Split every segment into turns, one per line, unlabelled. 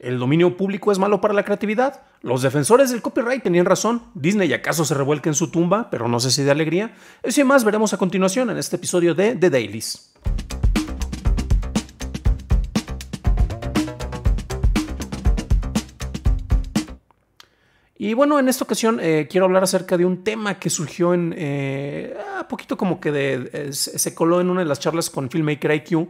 ¿El dominio público es malo para la creatividad? ¿Los defensores del copyright tenían razón? ¿Disney acaso se revuelca en su tumba, pero no sé si de alegría? Eso y más veremos a continuación en este episodio de The Dailies. Y bueno, en esta ocasión eh, quiero hablar acerca de un tema que surgió en... Eh, a poquito como que eh, se coló en una de las charlas con Filmmaker IQ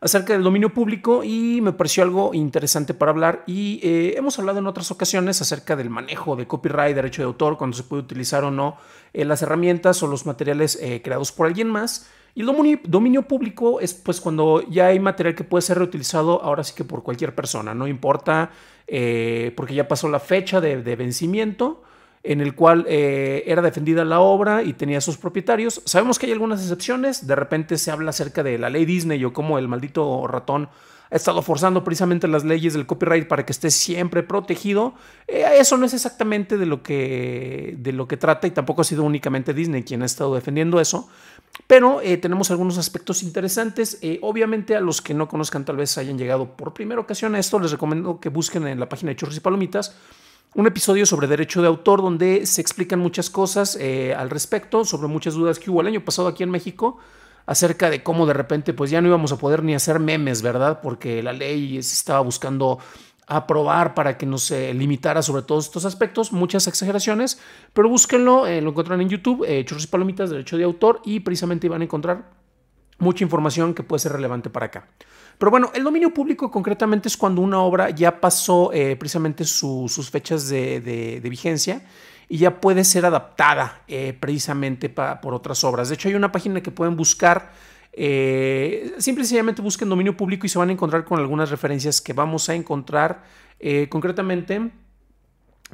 acerca del dominio público y me pareció algo interesante para hablar y eh, hemos hablado en otras ocasiones acerca del manejo de copyright, derecho de autor, cuando se puede utilizar o no eh, las herramientas o los materiales eh, creados por alguien más. Y el dominio, público es pues cuando ya hay material que puede ser reutilizado ahora sí que por cualquier persona, no importa porque ya pasó la fecha de, de vencimiento en el cual eh, era defendida la obra y tenía sus propietarios. Sabemos que hay algunas excepciones, de repente se habla acerca de la ley Disney o cómo el maldito ratón ha estado forzando precisamente las leyes del copyright para que esté siempre protegido. Eh, eso no es exactamente de lo, que, de lo que trata y tampoco ha sido únicamente Disney quien ha estado defendiendo eso, pero eh, tenemos algunos aspectos interesantes. obviamente a los que no conozcan tal vez hayan llegado por primera ocasión a esto, les recomiendo que busquen en la página de Churros y Palomitas un episodio sobre derecho de autor donde se explican muchas cosas eh, al respecto, sobre muchas dudas que hubo el año pasado aquí en México acerca de cómo de repente pues ya no íbamos a poder ni hacer memes, ¿verdad? Porque la ley se estaba buscando aprobar para que nos se limitara sobre todos estos aspectos, muchas exageraciones, pero búsquenlo, eh, lo encuentran en YouTube, eh, Churros y Palomitas, Derecho de Autor, y precisamente van a encontrar mucha información que puede ser relevante para acá. Pero bueno, el dominio público concretamente es cuando una obra ya pasó eh, precisamente sus fechas de, vigencia y ya puede ser adaptada eh, precisamente por otras obras. De hecho, hay una página que pueden buscar. Eh, simple y sencillamente busquen dominio público y se van a encontrar con algunas referencias que vamos a encontrar concretamente.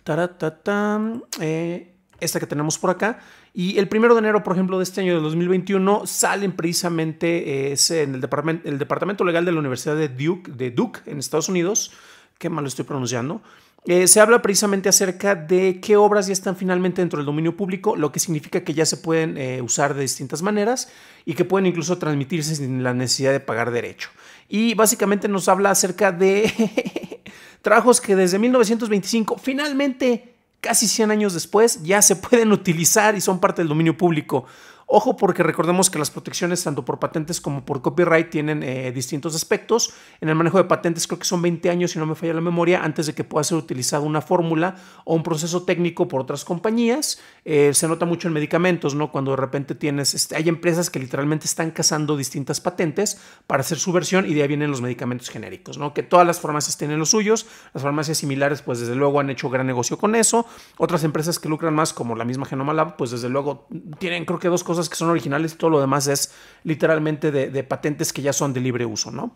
Taratata, eh, esta que tenemos por acá. Y el primero de enero, por ejemplo, de este año de 2021, salen precisamente eh, en el departamento, el departamento legal de la Universidad de Duke, de Duke en Estados Unidos. Qué mal estoy pronunciando. Eh, se habla precisamente acerca de qué obras ya están finalmente dentro del dominio público, lo que significa que ya se pueden eh, usar de distintas maneras y que pueden incluso transmitirse sin la necesidad de pagar derecho. Y básicamente nos habla acerca de trabajos que desde 1925 finalmente casi 100 años después, ya se pueden utilizar y son parte del dominio público. Ojo porque recordemos que las protecciones tanto por patentes como por copyright tienen eh, distintos aspectos. En el manejo de patentes creo que son 20 años, si no me falla la memoria, antes de que pueda ser utilizada una fórmula o un proceso técnico por otras compañías. Eh, se nota mucho en medicamentos, ¿no? Cuando de repente tienes, este, hay empresas que literalmente están cazando distintas patentes para hacer su versión y de ahí vienen los medicamentos genéricos, ¿no? Que todas las farmacias tienen los suyos, las farmacias similares pues desde luego han hecho gran negocio con eso. Otras empresas que lucran más como la misma Genoma Lab pues desde luego tienen creo que dos cosas que son originales, todo lo demás es literalmente de, patentes que ya son de libre uso, ¿no?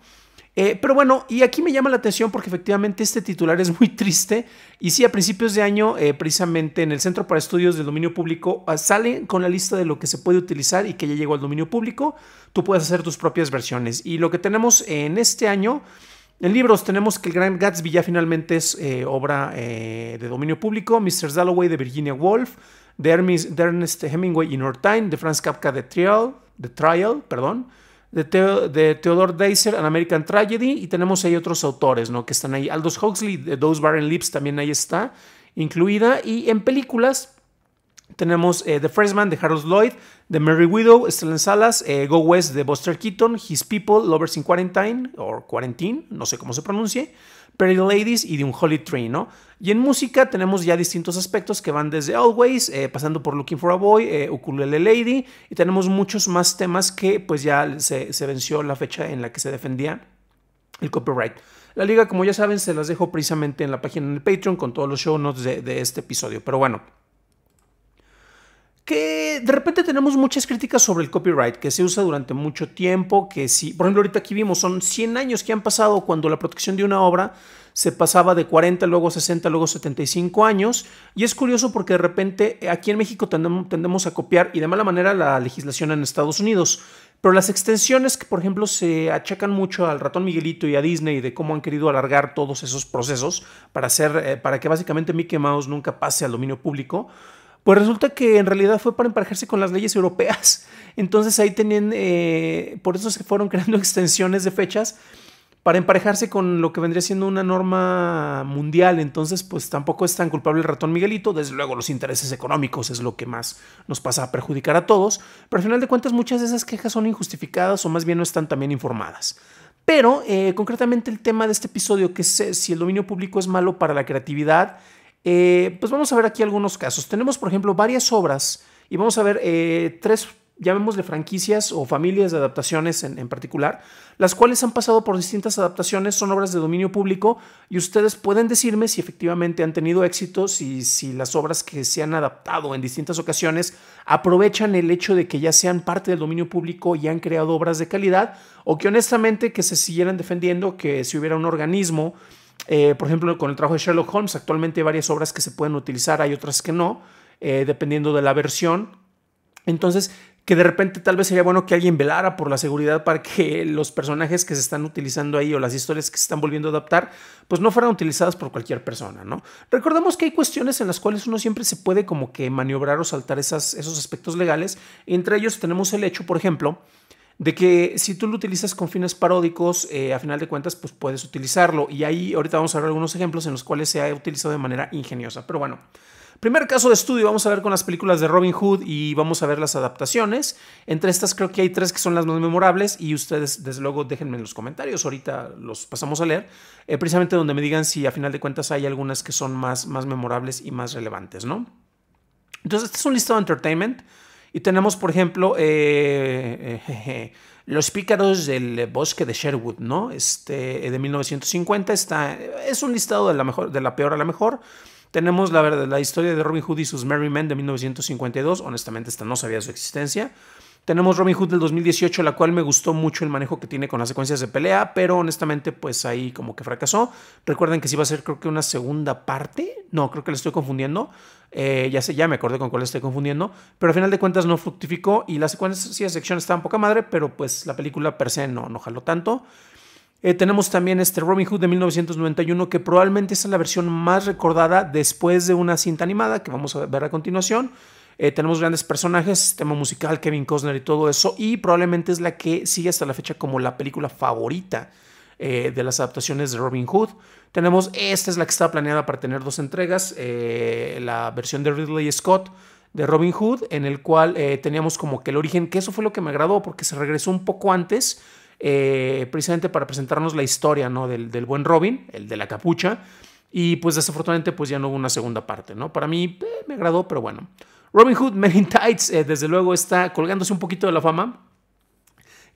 Eh, pero bueno, y aquí me llama la atención porque efectivamente este titular es muy triste. Y si a principios de año, eh, precisamente en el Centro para Estudios del Dominio Público, ah, sale con la lista de lo que se puede utilizar y que ya llegó al dominio público. Tú puedes hacer tus propias versiones. Y lo que tenemos en este año, en libros, tenemos que el Gran Gatsby ya finalmente es eh, obra de dominio público, Mr. Dalloway de Virginia Woolf de, Ernest Hemingway y Time, de Franz Kafka The Trial, The Trial perdón, de, Theodore Deiser, An American Tragedy, y tenemos ahí otros autores ¿no? que están ahí. Aldous Huxley, de Those Barren Lips también ahí está incluida, y en películas tenemos eh, The Freshman de Harold Lloyd, The Merry Widow, Stellan Salas, eh, Go West de Buster Keaton, His People, Lovers in Quarantine, o Quarantine, no sé cómo se pronuncie, Pretty Ladies y The Holy Tree, ¿no? Y en música tenemos ya distintos aspectos que van desde Always, eh, pasando por Looking for a Boy, Ukulele Lady, y tenemos muchos más temas que pues ya se, venció la fecha en la que se defendía el copyright. La liga, como ya saben, se las dejo precisamente en la página en el Patreon con todos los show notes de este episodio. Pero bueno, que de repente tenemos muchas críticas sobre el copyright, que se usa durante mucho tiempo, que si, por ejemplo, ahorita aquí vimos, son 100 años que han pasado cuando la protección de una obra se pasaba de 40, luego 60, luego 75 años, y es curioso porque de repente aquí en México tendemos a copiar y de mala manera la legislación en Estados Unidos, pero las extensiones que, por ejemplo, se achacan mucho al ratón Miguelito y a Disney de cómo han querido alargar todos esos procesos para, hacer, eh, para que básicamente Mickey Mouse nunca pase al dominio público, pues resulta que en realidad fue para emparejarse con las leyes europeas. Entonces ahí tenían, eh, por eso se fueron creando extensiones de fechas para emparejarse con lo que vendría siendo una norma mundial. Entonces, pues tampoco es tan culpable el ratón Miguelito. Desde luego, los intereses económicos es lo que más nos pasa a perjudicar a todos. Pero al final de cuentas, muchas de esas quejas son injustificadas o más bien no están también informadas. Pero eh, concretamente el tema de este episodio, que es eh, si el dominio público es malo para la creatividad eh, pues vamos a ver aquí algunos casos. Tenemos, por ejemplo, varias obras y vamos a ver eh, tres, llamémosle franquicias o familias de adaptaciones en, particular, las cuales han pasado por distintas adaptaciones, son obras de dominio público y ustedes pueden decirme si efectivamente han tenido éxito, si, si las obras que se han adaptado en distintas ocasiones aprovechan el hecho de que ya sean parte del dominio público y han creado obras de calidad o que honestamente que se siguieran defendiendo, que si hubiera un organismo eh, por ejemplo, con el trabajo de Sherlock Holmes, actualmente hay varias obras que se pueden utilizar, hay otras que no, eh, dependiendo de la versión. Entonces, que de repente tal vez sería bueno que alguien velara por la seguridad para que los personajes que se están utilizando ahí o las historias que se están volviendo a adaptar, pues no fueran utilizadas por cualquier persona, ¿no? Recordemos que hay cuestiones en las cuales uno siempre se puede como que maniobrar o saltar esas, esos aspectos legales. Entre ellos tenemos el hecho, por ejemplo, de que si tú lo utilizas con fines paródicos, eh, a final de cuentas, pues puedes utilizarlo. Y ahí ahorita vamos a ver algunos ejemplos en los cuales se ha utilizado de manera ingeniosa. Pero bueno, primer caso de estudio, vamos a ver con las películas de Robin Hood y vamos a ver las adaptaciones. Entre estas creo que hay tres que son las más memorables y ustedes, desde luego, déjenme en los comentarios, ahorita los pasamos a leer, eh, precisamente donde me digan si a final de cuentas hay algunas que son más, más memorables y más relevantes, ¿no? Entonces, este es un listado de entertainment. Y tenemos, por ejemplo, eh, eh, Los pícaros del bosque de Sherwood, ¿no? Este, eh, de 1950. Está, es un listado de la, mejor, de la peor a la mejor. Tenemos la, la historia de Robin Hood y sus Merry Men de 1952. Honestamente, esta no sabía su existencia. Tenemos Robin Hood del 2018, la cual me gustó mucho el manejo que tiene con las secuencias de pelea, pero honestamente pues ahí como que fracasó. Recuerden que sí va a ser creo que una segunda parte. No, creo que le estoy confundiendo. Eh, ya sé, ya me acordé con cuál estoy confundiendo. Pero al final de cuentas no fructificó y las secuencias de acción estaban poca madre, pero pues la película per se no, no jaló tanto. Eh, tenemos también este Robin Hood de 1991, que probablemente es la versión más recordada después de una cinta animada que vamos a ver a continuación. Eh, tenemos grandes personajes, tema musical, Kevin Costner y todo eso. Y probablemente es la que sigue hasta la fecha como la película favorita eh, de las adaptaciones de Robin Hood. Tenemos, esta es la que estaba planeada para tener dos entregas, eh, la versión de Ridley Scott de Robin Hood, en el cual teníamos como que el origen, que eso fue lo que me agradó, porque se regresó un poco antes. precisamente para presentarnos la historia ¿no? del, del buen Robin, el de la capucha, y pues desafortunadamente pues ya no hubo una segunda parte, ¿no? Para mí me agradó, pero bueno. Robin Hood Men Tights, eh, desde luego, está colgándose un poquito de la fama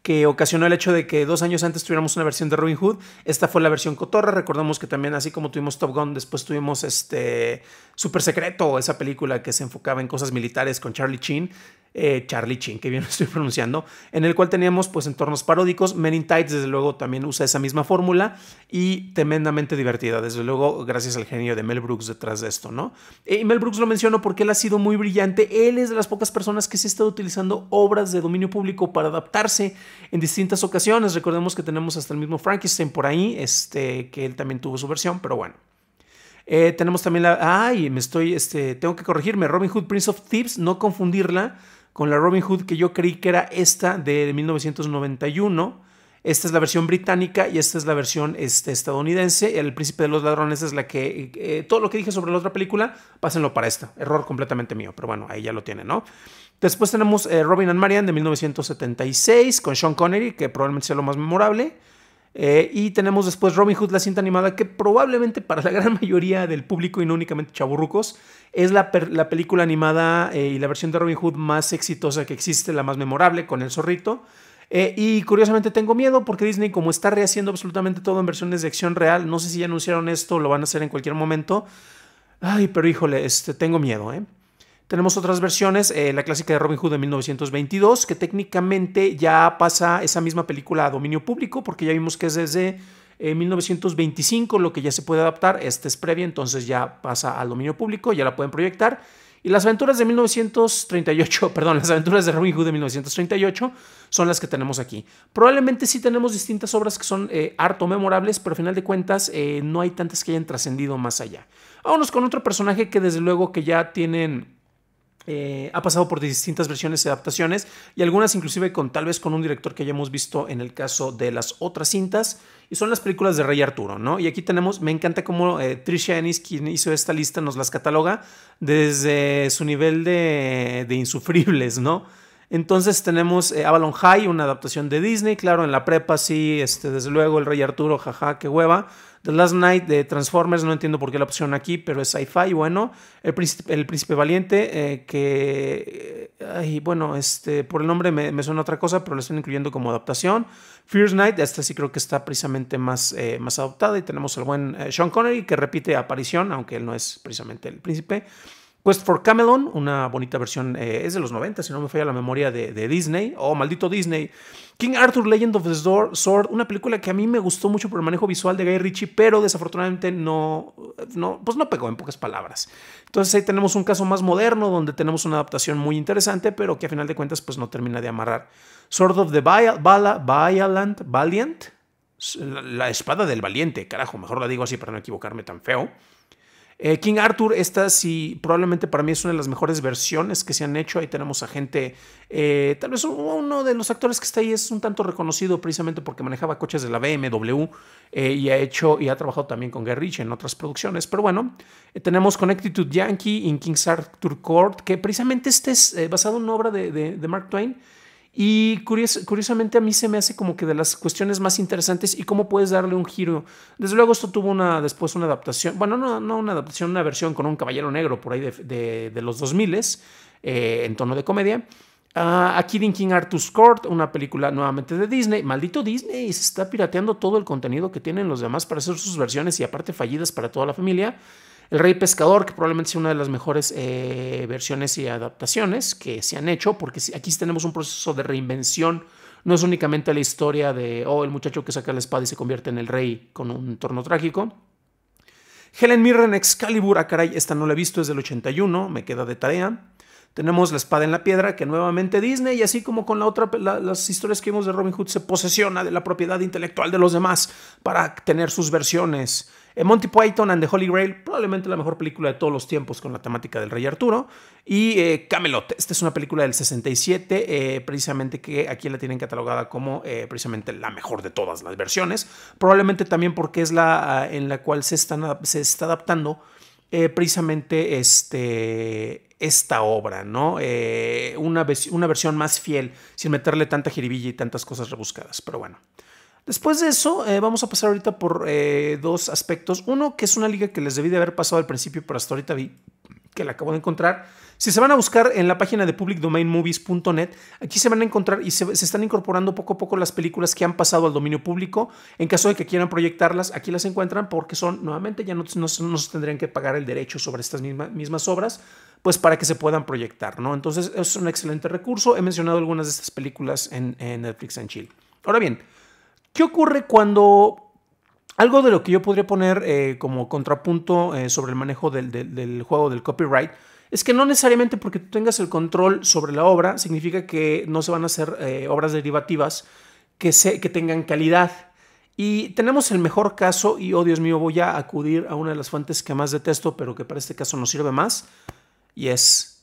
que ocasionó el hecho de que dos años antes tuviéramos una versión de Robin Hood. Esta fue la versión cotorra. Recordamos que también, así como tuvimos Top Gun, después tuvimos este Super Secreto, esa película que se enfocaba en cosas militares con Charlie Chin. Eh, Charlie Chin, que bien lo estoy pronunciando, en el cual teníamos pues entornos paródicos. Men in Tights, desde luego, también usa esa misma fórmula y tremendamente divertida, desde luego, gracias al genio de Mel Brooks detrás de esto, ¿no? Eh, y Mel Brooks lo menciono porque él ha sido muy brillante. Él es de las pocas personas que se ha estado utilizando obras de dominio público para adaptarse en distintas ocasiones. Recordemos que tenemos hasta el mismo Frankenstein por ahí, este, que él también tuvo su versión, pero bueno. Eh, tenemos también la. Ay, me estoy. Este, tengo que corregirme. Robin Hood Prince of Thieves, no confundirla con la Robin Hood que yo creí que era esta de 1991 esta es la versión británica y esta es la versión este, estadounidense. El príncipe de los ladrones es la que... Eh, todo lo que dije sobre la otra película, pásenlo para esta. Error completamente mío, pero bueno, ahí ya lo tienen, ¿no? Después tenemos eh, Robin and Marian de 1976 con Sean Connery, que probablemente sea lo más memorable. Eh, y tenemos después Robin Hood, la cinta animada, que probablemente para la gran mayoría del público y no únicamente chaburrucos, es la, película animada y la versión de Robin Hood más exitosa que existe, la más memorable, con el zorrito. Eh, y curiosamente tengo miedo porque Disney, como está rehaciendo absolutamente todo en versiones de acción real, no sé si ya anunciaron esto, lo van a hacer en cualquier momento. Ay, pero híjole, este, tengo miedo, ¿eh? Tenemos otras versiones, eh, la clásica de Robin Hood de 1922, que técnicamente ya pasa esa misma película a dominio público, porque ya vimos que es desde 1925 lo que ya se puede adaptar, este es previo, entonces ya pasa al dominio público, ya la pueden proyectar. Y las aventuras de 1938, perdón, las aventuras de Robin Hood de 1938 son las que tenemos aquí. Probablemente sí tenemos distintas obras que son eh, harto memorables, pero al final de cuentas eh, no hay tantas que hayan trascendido más allá. Vámonos con otro personaje que desde luego que ya tienen eh, ha pasado por distintas versiones y adaptaciones y algunas inclusive con tal vez con un director que ya hemos visto en el caso de las otras cintas y son las películas de Rey Arturo, ¿no? Y aquí tenemos, me encanta cómo eh, Trisha Ennis, quien hizo esta lista, nos las cataloga desde su nivel de, insufribles, ¿no? Entonces tenemos eh, Avalon High, una adaptación de Disney, claro, en la prepa sí, este, desde luego el Rey Arturo, jaja, qué hueva, The Last Night de Transformers, no entiendo por qué la opción aquí, pero es sci-fi, bueno. El Príncipe, Valiente, eh, que. Eh, ay, bueno, este, por el nombre me, suena otra cosa, pero lo están incluyendo como adaptación. Fierce Night, esta sí creo que está precisamente más, eh, más adoptada. Y tenemos el buen eh, Sean Connery, que repite aparición, aunque él no es precisamente el príncipe. Quest for Camelon, una bonita versión, eh, es de los 90, si no me falla la memoria de, Disney. Oh, maldito Disney. King Arthur Legend of the Sword, una película que a mí me gustó mucho por el manejo visual de Guy Ritchie, pero desafortunadamente no, no, pues no pegó en pocas palabras. Entonces ahí tenemos un caso más moderno donde tenemos una adaptación muy interesante, pero que a final de cuentas pues no termina de amarrar. Sword of the Valiant, la espada del valiente, carajo, mejor la digo así para no equivocarme tan feo. Eh, King Arthur, esta sí, probablemente para mí es una de las mejores versiones que se han hecho. Ahí tenemos a gente, eh, tal vez uno de los actores que está ahí es un tanto reconocido precisamente porque manejaba coches de la BMW eh, y ha hecho y ha trabajado también con Gary en otras producciones. Pero bueno, tenemos to Yankee in King Arthur Court, que precisamente este es basado en una obra de Mark Twain. Y curiosamente a mí se me hace como que de las cuestiones más interesantes y cómo puedes darle un giro. Desde luego esto tuvo una después una adaptación, bueno, no, no una adaptación, una versión con un caballero negro por ahí de, los 2000 eh, en tono de comedia. Ah, aquí a Kidding King Arthur's Court, una película nuevamente de Disney. Maldito Disney, se está pirateando todo el contenido que tienen los demás para hacer sus versiones y aparte fallidas para toda la familia. El Rey Pescador, que probablemente sea una de las mejores eh, versiones y adaptaciones que se han hecho, porque aquí tenemos un proceso de reinvención. No es únicamente la historia de, oh, el muchacho que saca la espada y se convierte en el rey con un entorno trágico. Helen Mirren Excalibur, ah caray, esta no la he visto, es del 81, me queda de tarea. Tenemos La espada en la piedra, que nuevamente Disney, y así como con la otra, las historias que vimos de Robin Hood, se posesiona de la propiedad intelectual de los demás para tener sus versiones. Eh, Monty Python and the Holy Grail, probablemente la mejor película de todos los tiempos con la temática del Rey Arturo. Y eh, Camelot, esta es una película del 67, eh, precisamente que aquí la tienen catalogada como precisamente la mejor de todas las versiones. Probablemente también porque es la ah, en la cual se, se está adaptando precisamente este, esta obra, ¿no? una, una versión más fiel, sin meterle tanta jiribilla y tantas cosas rebuscadas. Pero bueno. Después de eso, eh, vamos a pasar ahorita por eh, dos aspectos. Uno, que es una liga que les debí de haber pasado al principio, pero hasta ahorita vi que la acabo de encontrar. Si se van a buscar en la página de publicdomainmovies.net, aquí se van a encontrar y se, están incorporando poco a poco las películas que han pasado al dominio público. En caso de que quieran proyectarlas, aquí las encuentran porque son, nuevamente, ya no, nos tendrían que pagar el derecho sobre estas mismas obras, pues para que se puedan proyectar, ¿no? Entonces es un excelente recurso. He mencionado algunas de estas películas en, en Netflix en Chile. Ahora bien, ¿Qué ocurre cuando algo de lo que yo podría poner eh, como contrapunto eh, sobre el manejo del, juego del copyright es que no necesariamente porque tú tengas el control sobre la obra significa que no se van a hacer eh, obras derivativas que, se, que tengan calidad. Y tenemos el mejor caso, y oh Dios mío, voy a acudir a una de las fuentes que más detesto, pero que para este caso nos sirve más, y es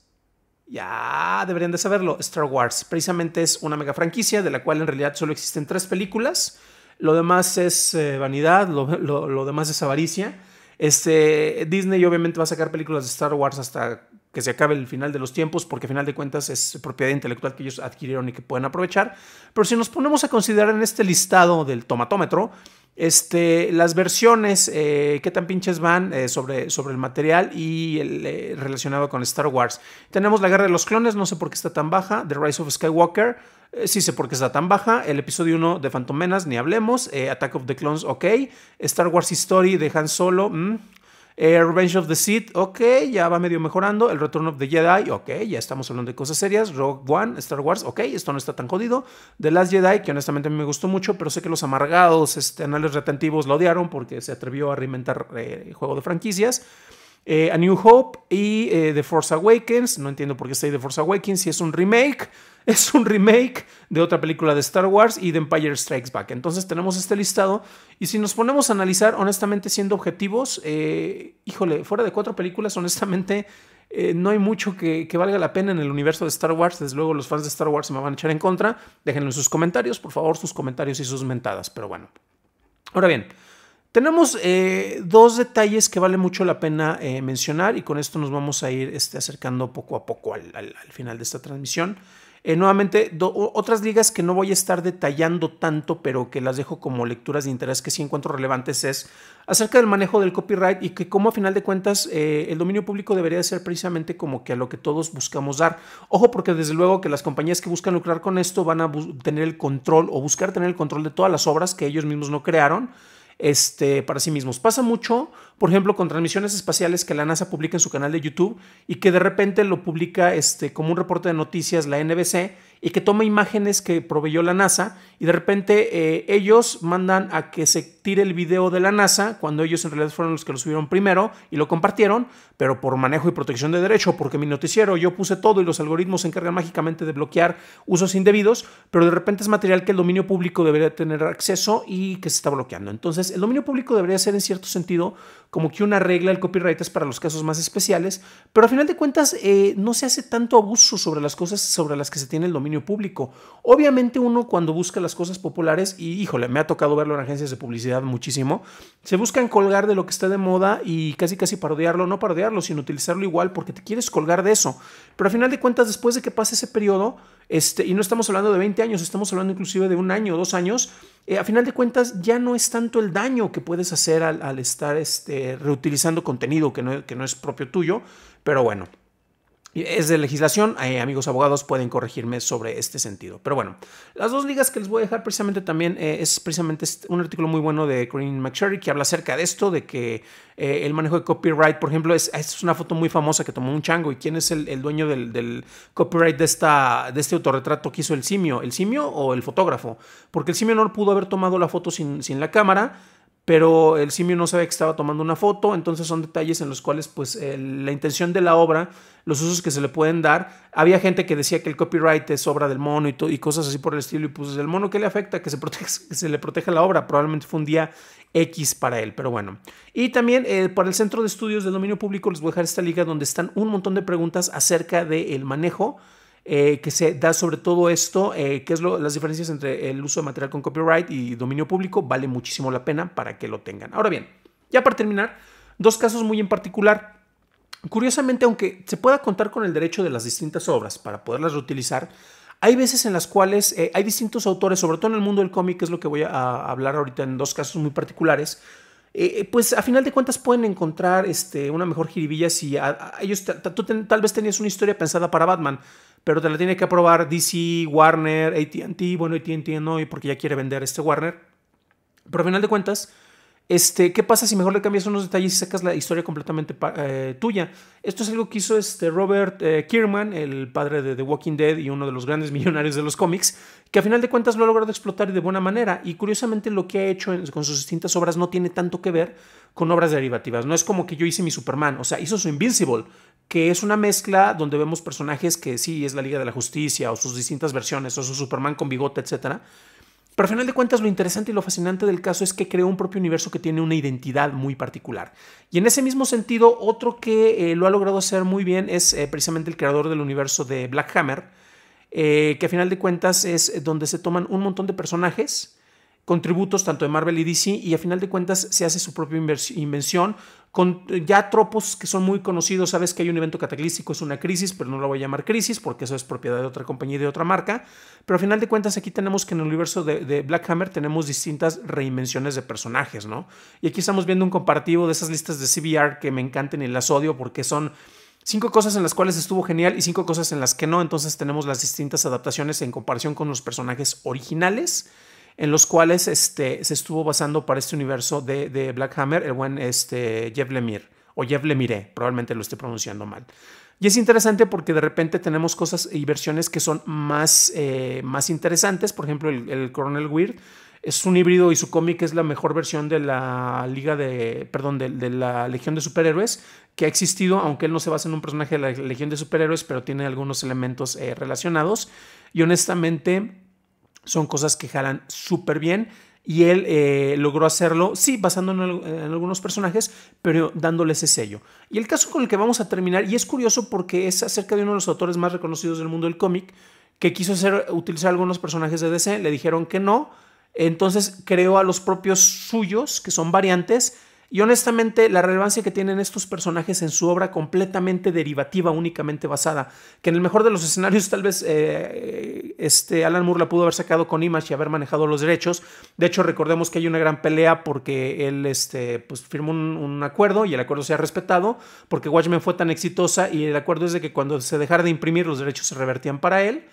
ya deberían de saberlo. Star Wars precisamente es una mega franquicia de la cual en realidad solo existen tres películas. Lo demás es eh, vanidad, lo, lo, demás es avaricia. Este, Disney obviamente va a sacar películas de Star Wars hasta que se acabe el final de los tiempos, porque al final de cuentas es propiedad intelectual que ellos adquirieron y que pueden aprovechar. Pero si nos ponemos a considerar en este listado del tomatómetro, este, las versiones, eh, qué tan pinches van eh, sobre, sobre el material y eh, relacionado con Star Wars. Tenemos La Guerra de los Clones, no sé por qué está tan baja, The Rise of Skywalker, sí sé por qué está tan baja, el episodio 1 de Phantom Menace, ni hablemos, Attack of the Clones, ok, Star Wars History de Han Solo, mm, eh, Revenge of the Sith, ok, ya va medio mejorando. El Return of the Jedi, ok, ya estamos hablando de cosas serias. Rogue One, Star Wars, ok, esto no está tan jodido. The Last Jedi, que honestamente me gustó mucho, pero sé que los amargados este, anales retentivos lo odiaron porque se atrevió a reinventar eh, el juego de franquicias. Eh, a New Hope y eh, The Force Awakens. No entiendo por qué está ahí The Force Awakens si es un remake. Es un remake de otra película de Star Wars y de Empire Strikes Back. Entonces tenemos este listado. Y si nos ponemos a analizar, honestamente, siendo objetivos, eh, híjole, fuera de cuatro películas, honestamente, no hay mucho que, que, valga la pena en el universo de Star Wars. Desde luego los fans de Star Wars se me van a echar en contra. Déjenlo en sus comentarios, por favor, sus comentarios y sus mentadas. Pero bueno. Ahora bien, tenemos eh, dos detalles que vale mucho la pena eh, mencionar y con esto nos vamos a ir este, acercando poco a poco al, final de esta transmisión. Eh, nuevamente, otras ligas que no voy a estar detallando tanto, pero que las dejo como lecturas de interés que sí encuentro relevantes, es acerca del manejo del copyright y que como a final de cuentas el dominio público debería ser precisamente como que a lo que todos buscamos dar. Ojo, porque desde luego que las compañías que buscan lucrar con esto van a tener el control o buscar tener el control de todas las obras que ellos mismos no crearon este, para sí mismos. Pasa mucho, por ejemplo, con transmisiones espaciales que la NASA publica en su canal de YouTube y que de repente lo publica este, como un reporte de noticias la NBC y que toma imágenes que proveyó la NASA y de repente eh, ellos mandan a que se tire el video de la NASA, cuando ellos en realidad fueron los que lo subieron primero y lo compartieron, pero por manejo y protección de derecho, porque mi noticiero yo puse todo y los algoritmos se encargan mágicamente de bloquear usos indebidos, pero de repente es material que el dominio público debería tener acceso y que se está bloqueando. Entonces, el dominio público debería ser en cierto sentido como que una regla, el copyright es para los casos más especiales, pero a final de cuentas eh, no se hace tanto abuso sobre las cosas sobre las que se tiene el dominio público. Obviamente uno cuando busca las cosas populares, y híjole, me ha tocado verlo en agencias de publicidad, muchísimo, se buscan colgar de lo que está de moda y casi casi parodiarlo, no parodiarlo, sino utilizarlo igual porque te quieres colgar de eso. Pero a final de cuentas, después de que pase ese periodo, este, y no estamos hablando de 20 años, estamos hablando inclusive de un año, dos años, eh, a final de cuentas ya no es tanto el daño que puedes hacer al, estar este, reutilizando contenido que que no es propio tuyo, pero bueno. Es de legislación, eh, amigos abogados pueden corregirme sobre este sentido. Pero bueno, las dos ligas que les voy a dejar precisamente también eh, es precisamente este, un artículo muy bueno de Corinne McSherry que habla acerca de esto, de que eh, el manejo de copyright, por ejemplo, es, es una foto muy famosa que tomó un chango y quién es el, dueño del, copyright de, esta, de este autorretrato que hizo el simio, el simio o el fotógrafo, porque el simio no pudo haber tomado la foto sin, sin la cámara pero el simio no sabe que estaba tomando una foto, entonces son detalles en los cuales pues la intención de la obra, los usos que se le pueden dar, había gente que decía que el copyright es obra del mono y, cosas así por el estilo, y pues el mono que le afecta, que se, se le proteja la obra, probablemente fue un día X para él, pero bueno. Y también eh, para el Centro de Estudios del Dominio Público les voy a dejar esta liga donde están un montón de preguntas acerca del manejo, eh, que se da sobre todo esto, eh, que es lo, las diferencias entre el uso de material con copyright y dominio público, vale muchísimo la pena para que lo tengan. Ahora bien, ya para terminar, dos casos muy en particular. Curiosamente, aunque se pueda contar con el derecho de las distintas obras para poderlas reutilizar, hay veces en las cuales eh, hay distintos autores, sobre todo en el mundo del cómic, es lo que voy a hablar ahorita en dos casos muy particulares, eh, eh, pues a final de cuentas pueden encontrar este, una mejor jiribilla si ellos tú tal vez tenías una historia pensada para Batman, pero te la tiene que aprobar DC, Warner, ATT, bueno, ATT no, porque ya quiere vender este Warner. Pero a final de cuentas, este, ¿Qué pasa si mejor le cambias unos detalles y sacas la historia completamente eh, tuya? Esto es algo que hizo este Robert eh, Kierman, el padre de The Walking Dead y uno de los grandes millonarios de los cómics, que a final de cuentas lo ha logrado explotar de buena manera y curiosamente lo que ha hecho con sus distintas obras no tiene tanto que ver con obras derivativas. No es como que yo hice mi Superman, o sea, hizo su Invincible, que es una mezcla donde vemos personajes que sí es la Liga de la Justicia o sus distintas versiones o su Superman con bigote, etcétera pero al final de cuentas, lo interesante y lo fascinante del caso es que creó un propio universo que tiene una identidad muy particular. Y en ese mismo sentido, otro que eh, lo ha logrado hacer muy bien es eh, precisamente el creador del universo de Black Hammer, eh, que a final de cuentas es donde se toman un montón de personajes contributos tanto de Marvel y DC y a final de cuentas se hace su propia invención con eh, ya tropos que son muy conocidos, sabes que hay un evento cataclístico, es una crisis, pero no lo voy a llamar crisis porque eso es propiedad de otra compañía y de otra marca, pero a final de cuentas aquí tenemos que en el universo de, Black Hammer tenemos distintas reinvenciones de personajes, ¿no? Y aquí estamos viendo un comparativo de esas listas de CBR que me encantan y las odio porque son cinco cosas en las cuales estuvo genial y cinco cosas en las que no, entonces tenemos las distintas adaptaciones en comparación con los personajes originales en los cuales este, se estuvo basando para este universo de, de Black Hammer el buen este, Jeff Lemire, o Jeff Lemire, probablemente lo esté pronunciando mal. Y es interesante porque de repente tenemos cosas y versiones que son más, eh, más interesantes, por ejemplo el, Coronel Weird es un híbrido y su cómic es la mejor versión de la Liga de, perdón, de, la Legión de Superhéroes que ha existido, aunque él no se basa en un personaje de la Legión de Superhéroes, pero tiene algunos elementos eh, relacionados. Y honestamente, son cosas que jalan súper bien. Y él eh, logró hacerlo, sí, basándose en, algunos personajes, pero dándole ese sello. Y el caso con el que vamos a terminar, y es curioso porque es acerca de uno de los autores más reconocidos del mundo del cómic, que quiso hacer, utilizar algunos personajes de DC, le dijeron que no, entonces creó a los propios suyos, que son variantes, y honestamente, la relevancia que tienen estos personajes en su obra completamente derivativa, únicamente basada, que en el mejor de los escenarios tal vez eh, este Alan Moore la pudo haber sacado con Image y haber manejado los derechos. De hecho, recordemos que hay una gran pelea porque él este, pues, firmó un, un acuerdo y el acuerdo se ha respetado porque Watchmen fue tan exitosa y el acuerdo es de que cuando se dejara de imprimir los derechos se revertían para él.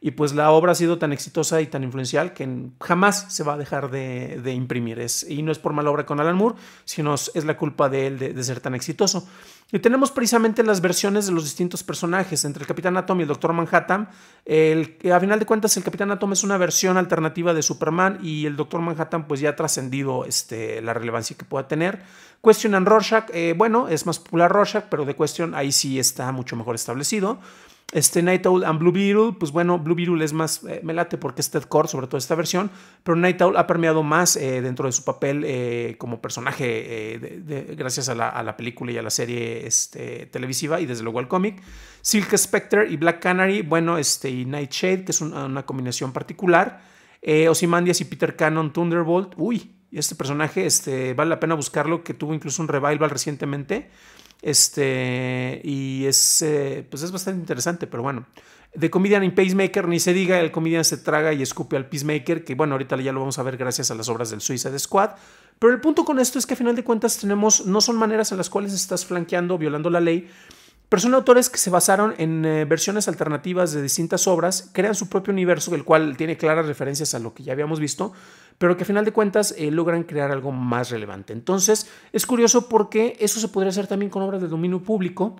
Y pues la obra ha sido tan exitosa y tan influencial que jamás se va a dejar de, imprimir. Es, y no es por mala obra con Alan Moore, sino es la culpa de él de, ser tan exitoso. Y tenemos precisamente las versiones de los distintos personajes, entre el Capitán Atom y el Doctor Manhattan. El, eh, a final de cuentas, el Capitán Atom es una versión alternativa de Superman y el Doctor Manhattan pues ya ha trascendido este, la relevancia que pueda tener. Question and Rorschach, eh, bueno, es más popular Rorschach, pero de Question ahí sí está mucho mejor establecido. Este Night Owl and Blue Beetle, pues bueno, Blue Beetle es más, eh, me late porque es Ted Core, sobre todo esta versión, pero Night Owl ha permeado más eh, dentro de su papel eh, como personaje, gracias a la, película y a la serie este, televisiva y desde luego al cómic. Silk Spectre y Black Canary, bueno, este, y Nightshade, que es una combinación particular. Ozymandias y Peter Cannon, Thunderbolt, uy, este personaje este, vale la pena buscarlo, que tuvo incluso un revival recientemente. Este, y es, eh, pues es bastante interesante, pero bueno. de Comedian in Pacemaker, ni se diga, el comedian se traga y escupe al Peacemaker, que bueno, ahorita ya lo vamos a ver gracias a las obras del Suicide Squad. Pero el punto con esto es que a final de cuentas tenemos, no son maneras en las cuales estás flanqueando, violando la ley, pero son autores que se basaron en eh, versiones alternativas de distintas obras, crean su propio universo, el cual tiene claras referencias a lo que ya habíamos visto, pero que a final de cuentas eh, logran crear algo más relevante. Entonces, es curioso porque eso se podría hacer también con obras de dominio público,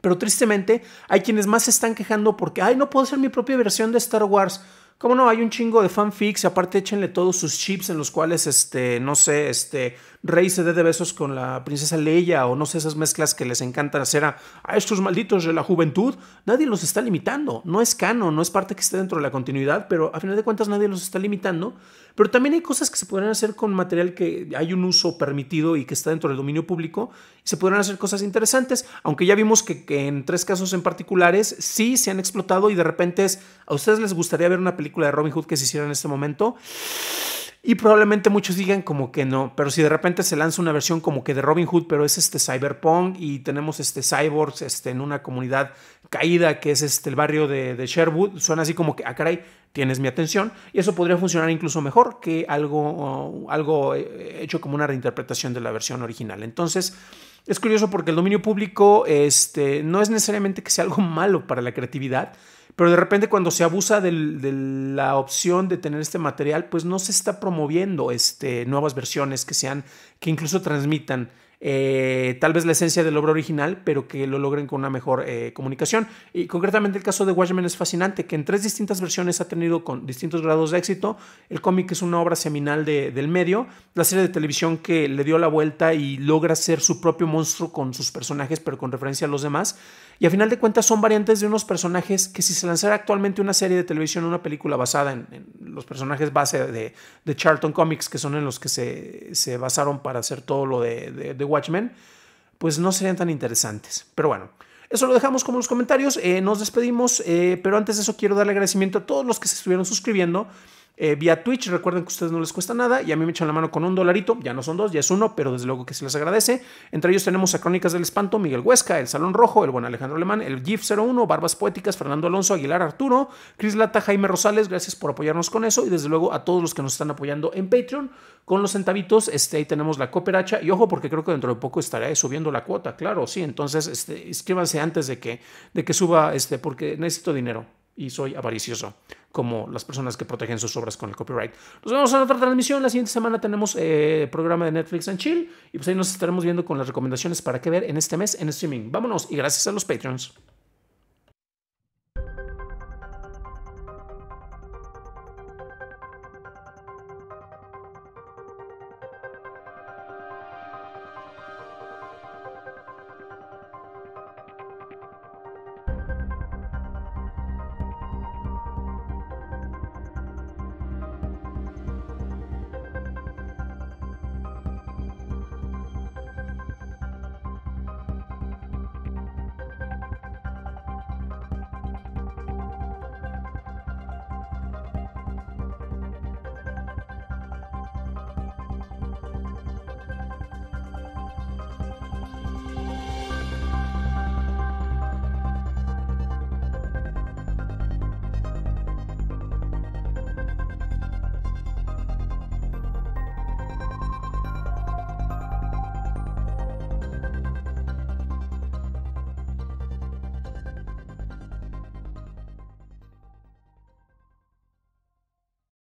pero tristemente hay quienes más se están quejando porque, ay, no puedo hacer mi propia versión de Star Wars. ¿Cómo no? Hay un chingo de fanfics aparte échenle todos sus chips en los cuales, este, no sé, este, Rey se dé de besos con la princesa Leia o no sé, esas mezclas que les encantan hacer a, estos malditos de la juventud, nadie los está limitando. No es cano no es parte que esté dentro de la continuidad, pero a final de cuentas nadie los está limitando. Pero también hay cosas que se pueden hacer con material que hay un uso permitido y que está dentro del dominio público. Y se podrían hacer cosas interesantes, aunque ya vimos que, en tres casos en particulares sí se han explotado y de repente ¿a ustedes les gustaría ver una película de Robin Hood que se hiciera en este momento? Y probablemente muchos digan como que no, pero si de repente se lanza una versión como que de Robin Hood, pero es este cyberpunk y tenemos este cyborgs este, en una comunidad caída que es este, el barrio de, Sherwood, suena así como que, ah, caray, tienes mi atención. Y eso podría funcionar incluso mejor que algo, uh, algo eh, hecho como una reinterpretación de la versión original. Entonces, es curioso porque el dominio público este, no es necesariamente que sea algo malo para la creatividad, pero de repente cuando se abusa de la opción de tener este material, pues no se está promoviendo este, nuevas versiones que sean, que incluso transmitan eh, tal vez la esencia del obra original, pero que lo logren con una mejor eh, comunicación. Y concretamente el caso de Watchmen es fascinante, que en tres distintas versiones ha tenido con distintos grados de éxito. El cómic es una obra seminal del medio, la serie de televisión que le dio la vuelta y logra ser su propio monstruo con sus personajes, pero con referencia a los demás. Y a final de cuentas son variantes de unos personajes que si se lanzara actualmente una serie de televisión, una película basada en, los personajes base de, Charlton Comics, que son en los que se, se basaron para hacer todo lo de, de, de Watchmen, pues no serían tan interesantes. Pero bueno, eso lo dejamos como los comentarios. Eh, nos despedimos, eh, pero antes de eso quiero darle agradecimiento a todos los que se estuvieron suscribiendo. Eh, vía Twitch, recuerden que a ustedes no les cuesta nada y a mí me echan la mano con un dolarito, ya no son dos, ya es uno, pero desde luego que se les agradece. Entre ellos tenemos a Crónicas del Espanto, Miguel Huesca, El Salón Rojo, el buen Alejandro Alemán, el GIF 01, Barbas Poéticas, Fernando Alonso, Aguilar Arturo, Cris Lata, Jaime Rosales, gracias por apoyarnos con eso y desde luego a todos los que nos están apoyando en Patreon con los centavitos, este, ahí tenemos la cooperacha y ojo porque creo que dentro de poco estaré subiendo la cuota, claro, sí, entonces este, inscríbanse antes de que, de que suba, este, porque necesito dinero y soy avaricioso, como las personas que protegen sus obras con el copyright. Nos vemos en otra transmisión. La siguiente semana tenemos eh, programa de Netflix and Chill y pues ahí nos estaremos viendo con las recomendaciones para qué ver en este mes en streaming. Vámonos y gracias a los Patreons.